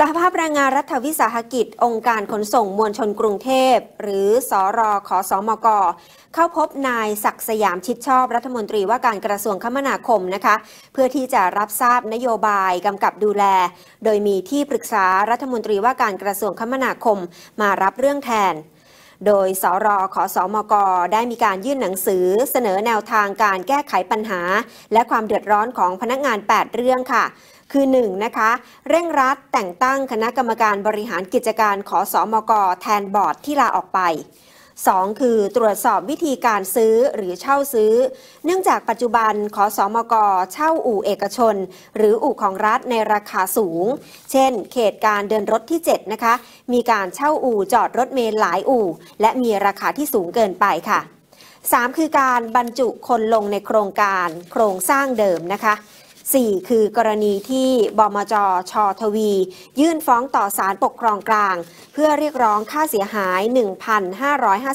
สหภาพแรงงานรัฐวิสาหกิจองค์การขนส่งมวลชนกรุงเทพหรือสอรอขอสอมก เข้าพบนายศักสยามชิดชอบรัฐมนตรีว่าการกระทรวงคมนาคมนะคะเพื่อที่จะรับทราบนโยบาย กำกับดูแล โดยมีที่ปรึกษารัฐมนตรีว่าการกระทรวงคมนาคมมารับเรื่องแทนโดยสรขอสอมก ได้มีการยื่นหนังสือเสนอแนวทางการแก้ไขปัญหา และความเดือดร้อนของพนักงาน 8 เรื่องค่ะ คือ1นะคะเร่งรัดแต่งตั้งคณะกรรมการบริหารกิจการขอสอมก แทนบอร์ดที่ลาออกไป2คือตรวจสอบวิธีการซื้อหรือเช่าซื้อ เนื่องจากปัจจุบันขอสอมกเช่าอู่เอกชน หรืออู่ของรัฐในราคาสูง เช่นเขตการเดินรถที่ 7 นะคะ มีการเช่าอู่จอดรถเมล์หลายอู่ และมีราคาที่สูงเกินไปค่ะ3คือการบรรจุคนลงในโครงการโครงสร้างเดิมนะคะ4 คือกรณีที่บมจ ช ทวี ยื่นฟ้องต่อศาลปกครองกลาง เพื่อเรียกร้องค่าเสียหาย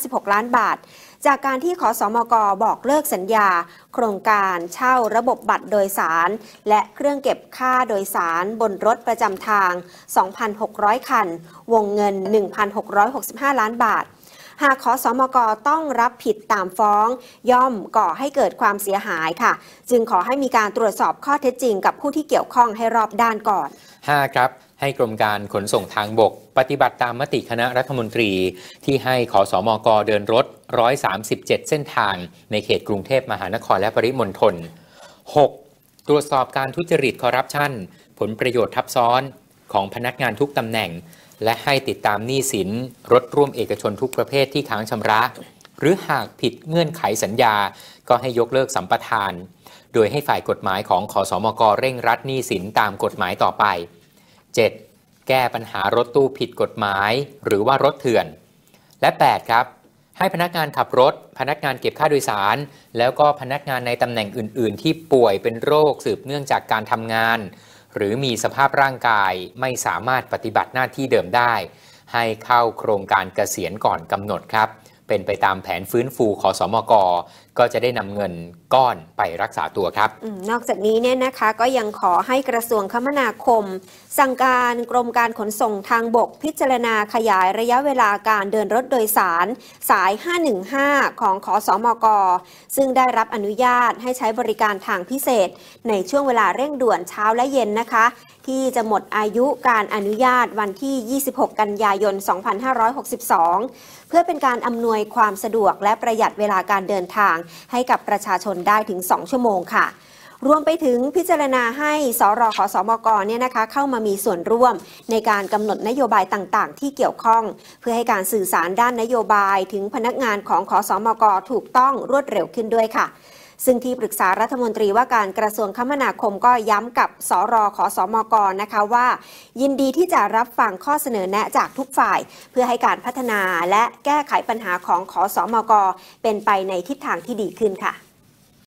1,556 ล้านบาท จากการที่ขอสอมกบอกเลิกสัญญา โครงการเช่าระบบบัตรโดยสาร และเครื่องเก็บค่าโดยสารบนรถประจำทาง 2,600 คัน วงเงิน 1,665 ล้านบาทหากขอสอมกต้องรับผิดตามฟ้อง ย่อมก่อให้เกิดความเสียหายค่ะ จึงขอให้มีการตรวจสอบข้อเท็จจริงกับผู้ที่เกี่ยวข้องให้รอบด้านก่อน5ครับ ให้กรมการขนส่งทางบก ปฏิบัติตามมติคณะรัฐมนตรีที่ให้ขอสอมอกเดินรถ 137 เส้นทางในเขตกรุงเทพมหานครและปริมณฑล 6. ตรวจสอบการทุจริตคอร์รัปชันผลประโยชน์ทับซ้อนของพนักงานทุกตำแหน่งและให้ติดตามหนี้สินรถร่วมเอกชนทุกประเภทที่ค้างชำระ หรือหากผิดเงื่อนไขสัญญา ก็ให้ยกเลิกสัมปทาน โดยให้ฝ่ายกฎหมายของขอสมกเร่งรัดหนี้สินตามกฎหมายต่อไป 7. แก้ปัญหารถตู้ผิดกฎหมาย หรือว่ารถเถื่อน และ8ครับ ให้พนักงานขับรถ พนักงานเก็บค่าโดยสาร แล้วก็พนักงานในตำแหน่งอื่น ๆ ที่ป่วยเป็นโรคสืบเนื่องจากการทำงานหรือมีสภาพร่างกายไม่สามารถปฏิบัติหน้าที่เดิมได้ ให้เข้าโครงการเกษียณก่อนกำหนดครับเป็นไปตามแผนฟื้นฟูขอสอมก ก็จะได้นำเงินก้อนไปรักษาตัวครับอนอกจากนี้เนี่ยนะคะก็ยังขอให้กระทรวงคมนาคม สั่งการกรมการขนส่งทางบกพิจารณาขยายระยะเวลาการเดินรถโดยสารสาย 515 ของขอสอมก ซึ่งได้รับอนุญาตให้ใช้บริการทางพิเศษ ในช่วงเวลาเร่งด่วนเช้าและเย็นนะคะ ที่จะหมดอายุการอนุญาตวันที่ 26 กันยายน 2562 เพื่อเป็นการอำนวยวยความสะดวกและประหยัดเวลาการเดินทางให้กับประชาชนได้ถึง 2 ชั่วโมงค่ะ รวมไปถึงพิจารณาให้สรขอสอมกเนี่ยนะคะ เข้ามามีส่วนร่วมในการกำหนดนโยบายต่างๆ ที่เกี่ยวข้อง เพื่อให้การสื่อสารด้านนโยบายถึงพนักงานของขอสอมกถูกต้องรวดเร็วขึ้นด้วยค่ะซึ่งที่ปรึกษารัฐมนตรีว่าการกระทรวงคมนาคมก็ย้ำกับสอรอขอสอมกนะคะว่า ยินดีที่จะรับฟังข้อเสนอแนะจากทุกฝ่ายเพื่อให้การพัฒนาและแก้ไขปัญหาของขอสอมกเป็นไปในทิศทางที่ดีขึ้นค่ะ